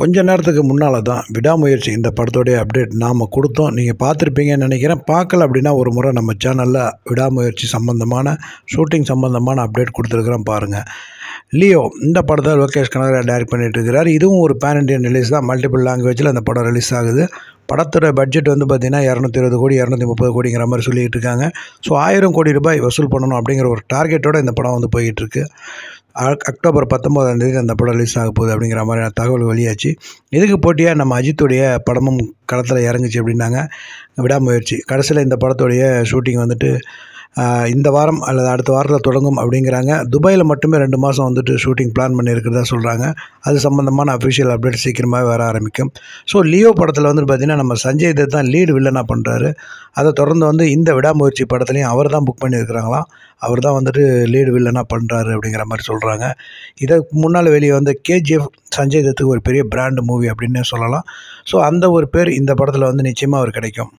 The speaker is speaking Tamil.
கொஞ்ச நேரத்துக்கு முன்னால் தான் விடாமுயற்சி இந்த படத்தோடைய அப்டேட் நாம் கொடுத்தோம் நீங்கள் பார்த்துருப்பீங்கன்னு நினைக்கிறேன் பார்க்கல அப்படின்னா ஒரு முறை நம்ம சேனலில் விடாமுயற்சி சம்மந்தமான ஷூட்டிங் சம்மந்தமான அப்டேட் கொடுத்துருக்குறோம் பாருங்கள் லியோ இந்த படத்தை லோகேஷ் கனகராஜ் டைரக்ட் பண்ணிகிட்டு இருக்கிறார் இதுவும் ஒரு பேன் இண்டியன் ரிலீஸ் தான் மல்டிபிள் லாங்குவேஜில் அந்த படம் ரிலீஸ் ஆகுது படத்தோட பட்ஜெட் வந்து பார்த்திங்கன்னா இரநூத்தி இருபது கோடி இரநூத்தி முப்பது கோடிங்கிற மாதிரி சொல்லிகிட்டு இருக்காங்க ஸோ ஆயிரம் கோடி ரூபாய் வசூல் பண்ணணும் அப்படிங்கிற ஒரு டார்கெட்டோடு இந்த படம் வந்து போயிட்டுருக்கு அக்டோபர் பத்தொம்போதாம் தேதி அந்த படம் ரிலீஸ் ஆக போகுது அப்படிங்கிற மாதிரியான தகவல் வெளியாச்சு இதுக்கு போட்டியாக நம்ம அஜித்துடைய படமும் களத்தில் இறங்குச்சு அப்படின்னாங்க விடாமுயற்சி கடைசியில் இந்த படத்துடைய ஷூட்டிங் வந்துட்டு இந்த வாரம் அல்லது அடுத்த வாரத்தில் தொடங்கும் அப்படிங்கிறாங்க துபாயில் மட்டுமே ரெண்டு மாதம் வந்துட்டு ஷூட்டிங் பிளான் பண்ணியிருக்கிறதா சொல்கிறாங்க அது சம்மந்தமான அஃபிஷியல் அப்டேட் சீக்கிரமாகவே வர ஆரம்பிக்கும் ஸோ லியோ படத்தில் வந்து பார்த்திங்கன்னா நம்ம சஞ்சய் தத் தான் லீடு வில்லனாக பண்ணுறாரு அதை தொடர்ந்து வந்து இந்த விடாமுயற்சி படத்துலையும் அவர் தான் புக் பண்ணியிருக்கிறாங்களாம் அவர் தான் வந்துட்டு லீடு வில்லனாக பண்ணுறாரு அப்படிங்கிற மாதிரி சொல்கிறாங்க இதற்கு முன்னால் வெளியே வந்து கேஜிஎஃப் சஞ்சய் தத்துக்கு ஒரு பெரிய பிராண்டு மூவி அப்படின்னே சொல்லலாம் ஸோ அந்த ஒரு பேர் இந்த படத்தில் வந்து நிச்சயமாக அவர் கிடைக்கும்